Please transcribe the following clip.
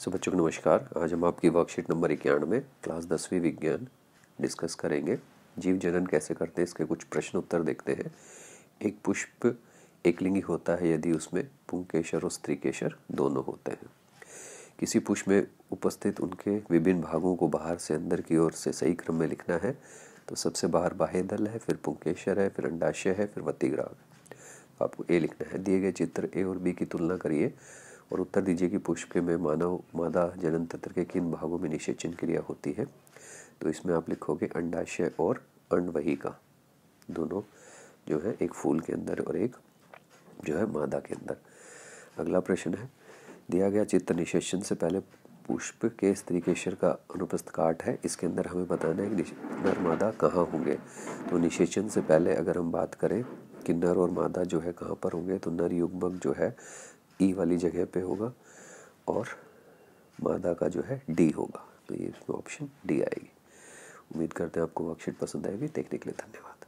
सो बच्चों को नमस्कार आज हम आपकी वर्कशीट नंबर इक्यानवे क्लास दसवीं विज्ञान डिस्कस करेंगे जीव जनन कैसे करते हैं इसके कुछ प्रश्न उत्तर देखते हैं एक पुष्प एक लिंगी होता है यदि उसमें पुंकेशर और स्त्रीकेशर दोनों होते हैं किसी पुष्प में उपस्थित उनके विभिन्न भागों को बाहर से अंदर की ओर से सही क्रम में लिखना है तो सबसे बाहर बाह्य दल है फिर पुंकेशर है फिर अंडाशय है फिर है तो आपको ए लिखना है दिए गए चित्र ए और बी की तुलना करिए और उत्तर दीजिए कि पुष्प में मानव मादा जनन तंत्र के किन भागों में निषेचन क्रिया होती है तो इसमें आप लिखोगे अंडाशय और का दोनों जो है एक फूल के अंदर और एक जो है मादा के अंदर अगला प्रश्न है दिया गया चित्र निषेचन से पहले पुष्प के स्त्री केशर का अनुपस्थ काट है इसके अंदर हमें बताना है कि नर मादा कहाँ होंगे तो निषेचन से पहले अगर हम बात करें कि नर और मादा जो है कहाँ पर होंगे तो नर युग्मक जो है ई e वाली जगह पे होगा और मादा का जो है डी होगा तो ये इसमें ऑप्शन डी आएगी उम्मीद करते हैं आपको वर्कशीट पसंद आएगी देखने के लिए धन्यवाद